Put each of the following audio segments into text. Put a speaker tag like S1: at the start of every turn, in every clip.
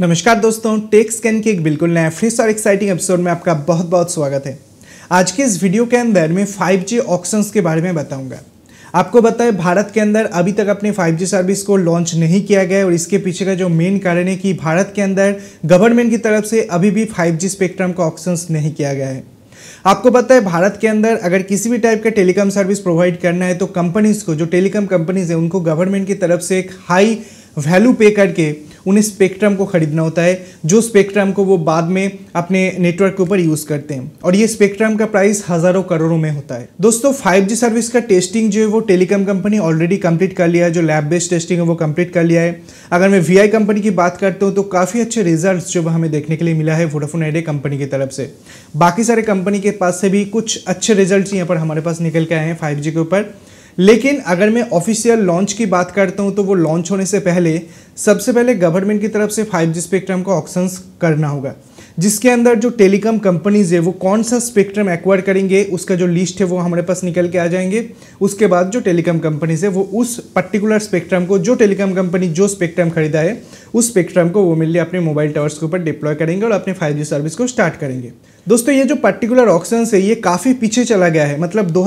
S1: नमस्कार दोस्तों take scan के एक बिल्कुल नया फ्रेश और एक्साइटिंग एपिसोड में आपका बहुत बहुत स्वागत है आज के इस वीडियो के अंदर मैं 5G जी ऑप्शंस के बारे में बताऊंगा आपको बताए भारत के अंदर अभी तक अपने 5G सर्विस को लॉन्च नहीं किया गया और इसके पीछे का जो मेन कारण है कि भारत के अंदर गवर्नमेंट की तरफ से अभी भी फाइव स्पेक्ट्रम का ऑप्शंस नहीं किया गया है आपको पता है भारत के अंदर अगर किसी भी टाइप का टेलीकॉम सर्विस प्रोवाइड करना है तो कंपनीज़ को जो टेलीकॉम कंपनीज़ है उनको गवर्नमेंट की तरफ से एक हाई वैल्यू पे करके उन्हें स्पेक्ट्रम को ख़रीदना होता है जो स्पेक्ट्रम को वो बाद में अपने नेटवर्क के ऊपर यूज़ करते हैं और ये स्पेक्ट्रम का प्राइस हज़ारों करोड़ों में होता है दोस्तों फाइव सर्विस का टेस्टिंग जो है वो टेलीकॉम कंपनी ऑलरेडी कंप्लीट कर लिया है जो लैब बेस्ड टेस्टिंग है वो कंप्लीट कर लिया है अगर मैं वी कंपनी की बात करता हूँ तो काफ़ी अच्छे रिजल्ट जो हमें देखने के लिए मिला है वोडाफोन आइडिया कंपनी की तरफ से बाकी सारे कंपनी के पास से भी कुछ अच्छे रिजल्ट यहाँ पर हमारे पास निकल के आए हैं फाइव के ऊपर लेकिन अगर मैं ऑफिशियल लॉन्च की बात करता हूँ तो वो लॉन्च होने से पहले सबसे पहले गवर्नमेंट की तरफ से फाइव जी स्पेक्ट्रम का ऑप्शन करना होगा जिसके अंदर जो टेलीकॉम कंपनीज है वो कौन सा स्पेक्ट्रम एक्वायर करेंगे उसका जो लिस्ट है वो हमारे पास निकल के आ जाएंगे उसके बाद जो टेलीकॉम कंपनीज है वो उस पर्टिकुलर स्पेक्ट्रम को जो टेलीकॉम कंपनी जो स्पेक्ट्रम खरीदा है उस स्पेक्ट्रम को वो मिलने अपने मोबाइल टावर्स के ऊपर डिप्लॉय करेंगे और अपने फाइव सर्विस को स्टार्ट करेंगे दोस्तों ये जो पर्टिकुलर ऑप्शन है ये काफ़ी पीछे चला गया है मतलब दो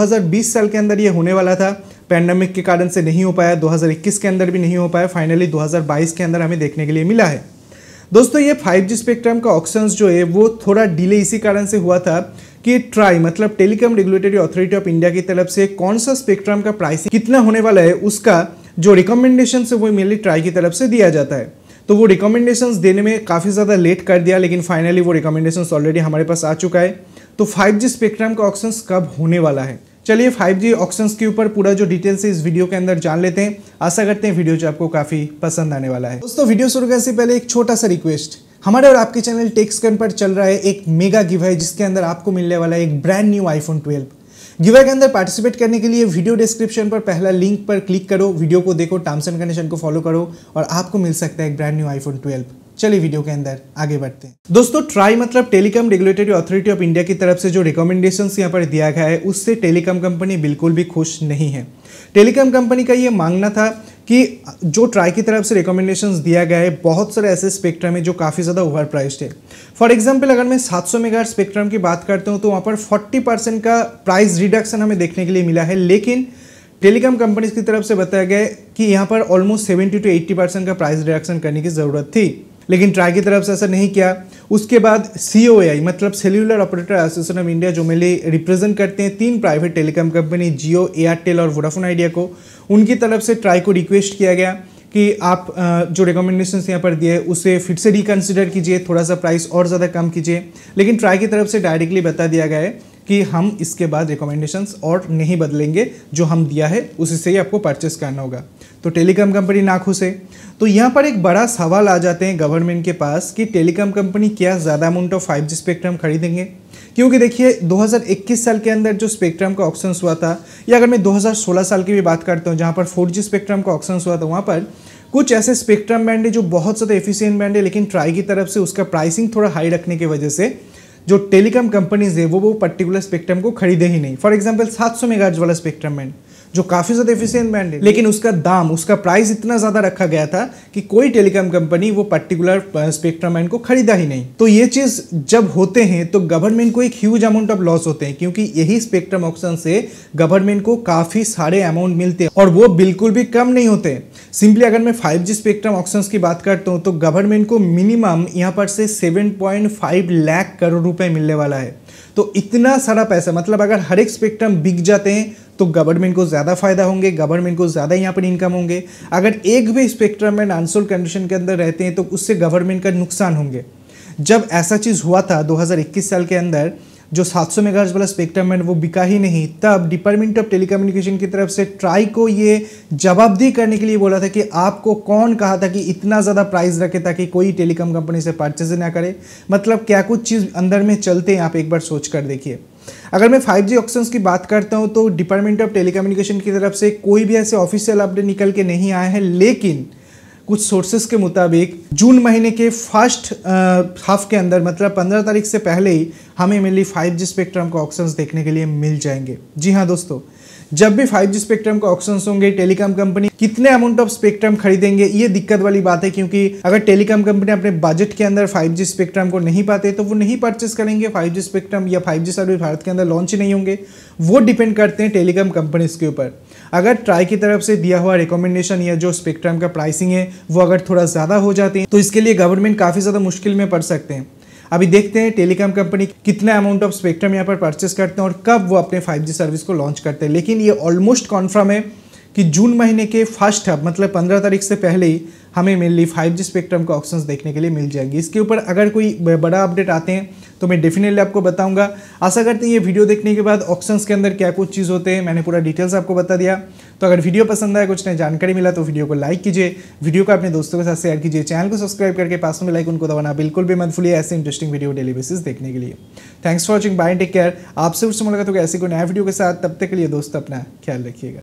S1: साल के अंदर ये होने वाला था पैंडमिक के कारण से नहीं हो पाया 2021 के अंदर भी नहीं हो पाया फाइनली 2022 के अंदर हमें देखने के लिए मिला है दोस्तों ये 5G स्पेक्ट्रम का ऑक्शन जो है वो थोड़ा डिले इसी कारण से हुआ था कि ट्राई मतलब telecom regulatory authority of India की तरफ से कौन सा स्पेक्ट्रम का प्राइसिंग कितना होने वाला है उसका जो रिकमेंडेशन है वो मेनली ट्राई की तरफ से दिया जाता है तो वो रिकमेंडेशंस देने में काफ़ी ज़्यादा लेट कर दिया लेकिन फाइनली वो रिकमेंडेशंस ऑलरेडी हमारे पास आ चुका है तो 5G स्पेक्ट्रम का ऑप्शन कब होने वाला है चलिए 5G ऑप्शन के ऊपर पूरा जो डिटेल्स है इस वीडियो के अंदर जान लेते हैं आशा करते हैं वीडियो जो आपको काफ़ी पसंद आने वाला है दोस्तों वीडियो शुरू करने से पहले एक छोटा सा रिक्वेस्ट हमारे और आपके चैनल टेक्सकन पर चल रहा है एक मेगा गिव है जिसके अंदर आपको मिलने वाला है एक brand new iPhone twelve giveaway के अंदर पार्टिसिपेट करने के लिए वीडियो डिस्क्रिप्शन पर पहला लिंक पर क्लिक करो वीडियो को देखो टर्म्स एंड कंडीशन को फॉलो करो और आपको मिल सकता है एक ब्रांड न्यू आईफोन 12 चलिए वीडियो के अंदर आगे बढ़ते हैं दोस्तों ट्राई मतलब telecom regulatory authority of India की तरफ से जो रिकमेंडेशन यहाँ पर दिया गया है उससे टेलीकॉम कंपनी बिल्कुल भी खुश नहीं है टेलीकॉम कंपनी का ये मांगना था कि जो ट्राई की तरफ से रिकमेंडेशंस दिया गया है बहुत सारे ऐसे स्पेक्ट्रम है जो काफ़ी ज़्यादा ओवर प्राइस्ड है फॉर एग्जांपल अगर मैं 700 सौ मेगा स्पेक्ट्रम की बात करता हूँ तो वहाँ पर 40 परसेंट का प्राइस रिडक्शन हमें देखने के लिए मिला है लेकिन टेलीकॉम कंपनीज की तरफ से बताया गया कि यहाँ पर almost seventy to eighty percent का प्राइस रिडक्शन करने की ज़रूरत थी लेकिन ट्राई की तरफ से ऐसा नहीं किया उसके बाद सी ओ आई मतलब cellular operator association of India जो मेरे रिप्रेजेंट करते हैं तीन private telecom company Jio Airtel और वोडाफोन आइडिया को उनकी तरफ से ट्राई को रिक्वेस्ट किया गया कि आप जो रिकमेंडेशन यहाँ पर दिए उसे फिर से रिकन्सिडर कीजिए थोड़ा सा प्राइस और ज़्यादा कम कीजिए लेकिन ट्राई की तरफ से डायरेक्टली बता दिया गया है कि हम इसके बाद रिकमेंडेशंस और नहीं बदलेंगे जो हम दिया है उसी से ही आपको परचेस करना होगा तो टेलीकॉम कंपनी ना खुश है तो यहाँ पर एक बड़ा सवाल आ जाते हैं गवर्नमेंट के पास कि टेलीकॉम कंपनी क्या ज़्यादा amount of five G spectrum खरीदेंगे क्योंकि देखिए 2021 साल के अंदर जो स्पेक्ट्रम का ऑप्शन हुआ था या अगर मैं 2016 साल की भी बात करता हूँ जहाँ पर फोर स्पेक्ट्रम का ऑप्शन हुआ था वहाँ पर कुछ ऐसे स्पेक्ट्रम बैंड है जो बहुत ज़्यादा एफिशिएंट बैंड है लेकिन ट्राई की तरफ से उसका प्राइसिंग थोड़ा हाई रखने की वजह से जो टेलीकॉम कंपनीज है वो वो पर्टिकुलर स्पेक्ट्रम को खरीदे ही नहीं फॉर एग्जाम्पल सात सौ मेगाज वाला स्पेक्ट्रम में जो काफ़ी ज़्यादा एफिशिएंट बैंड है लेकिन उसका दाम उसका प्राइस इतना ज़्यादा रखा गया था कि कोई टेलीकॉम कंपनी वो पर्टिकुलर स्पेक्ट्रम बैंड को खरीदा ही नहीं तो ये चीज़ जब होते हैं तो गवर्नमेंट को एक ह्यूज अमाउंट ऑफ लॉस होते हैं क्योंकि यही स्पेक्ट्रम ऑप्शन से गवर्नमेंट को काफ़ी सारे अमाउंट मिलते हैं और वो बिल्कुल भी कम नहीं होते सिंपली अगर मैं फाइव स्पेक्ट्रम ऑप्शन की बात करता हूँ तो गवर्नमेंट को मिनिमम यहाँ पर से फाइव लाख करोड़ रुपए मिलने वाला है तो इतना सारा पैसा मतलब अगर हर एक स्पेक्ट्रम बिक जाते हैं तो गवर्नमेंट को ज़्यादा फायदा होंगे गवर्नमेंट को ज़्यादा यहाँ पर इनकम होंगे अगर एक भी स्पेक्ट्रम एंड अनसोल्ड कंडीशन के अंदर रहते हैं तो उससे गवर्नमेंट का नुकसान होंगे जब ऐसा चीज़ हुआ था 2021 साल के अंदर जो 700 सौ मेगाज वाला स्पेक्ट्रम है वो बिका ही नहीं तब डिपार्टमेंट ऑफ टेलीकम्युनिकेशन की तरफ से ट्राई को ये जवाबदेही करने के लिए बोला था कि आपको कौन कहा था कि इतना ज़्यादा प्राइस रखे ताकि कोई टेलीकॉम कंपनी से परचेज ना करे मतलब क्या कुछ चीज़ अंदर में चलते हैं आप एक बार सोच कर देखिए अगर मैं फाइव जी की बात करता हूँ तो डिपार्टमेंट ऑफ टेलीकम्युनिकेशन की तरफ से कोई भी ऐसे ऑफिशियल अपडेट निकल के नहीं आया है लेकिन कुछ सोर्सेज के मुताबिक जून महीने के फर्स्ट हाफ के अंदर मतलब 15 तारीख से पहले ही हमें फाइव 5G स्पेक्ट्रम का ऑप्शंस देखने के लिए मिल जाएंगे जी हाँ दोस्तों जब भी 5G स्पेक्ट्रम का ऑप्शंस होंगे टेलीकॉम कंपनी कितने अमाउंट ऑफ स्पेक्ट्रम खरीदेंगे ये दिक्कत वाली बात है क्योंकि अगर टेलीकॉम कंपनी अपने बजट के अंदर 5G स्पेक्ट्रम को नहीं पाते तो वो नहीं परचेस करेंगे 5G स्पेक्ट्रम या 5G सर्विस भारत के अंदर लॉन्च नहीं होंगे वो डिपेंड करते हैं टेलीकॉम कंपनीज के ऊपर अगर ट्राई की तरफ से दिया हुआ रिकमेंडेशन या जो स्पेक्ट्रम का प्राइसिंग है वो अगर थोड़ा ज़्यादा हो जाते हैं तो इसके लिए गवर्नमेंट काफ़ी ज़्यादा मुश्किल में पड़ सकते हैं अभी देखते हैं टेलीकॉम कंपनी कितना अमाउंट ऑफ स्पेक्ट्रम यहाँ पर परचेस करते हैं और कब वो अपने 5G सर्विस को लॉन्च करते हैं लेकिन ये ऑलमोस्ट कॉन्फर्म है कि जून महीने के फर्स्ट हब मतलब 15 तारीख से पहले ही हमें मेनली 5G स्पेक्ट्रम का ऑप्शन देखने के लिए मिल जाएंगे इसके ऊपर अगर कोई बड़ा अपडेट आते हैं तो मैं डेफिनेटली आपको बताऊंगा आशा करते हैं ये वीडियो देखने के बाद ऑप्शंस के अंदर क्या कुछ चीज़ होते हैं मैंने पूरा डिटेल्स आपको बता दिया तो अगर वीडियो पसंद आया कुछ नई जानकारी मिला तो वीडियो को लाइक कीजिए वीडियो को अपने दोस्तों के साथ शेयर कीजिए चैनल को सब्सक्राइब करके पास में लाइक उनको दबाना बिल्कुल भी मत भूलिए ऐसे इंटरेस्टिंग वीडियो डेली बेसिस देखने के लिए thanks for watching bye take care आपसे उससे मुलाकात होगा ऐसी कोई नया वीडियो के साथ तब तक के लिए दोस्तों अपना ख्याल रखिएगा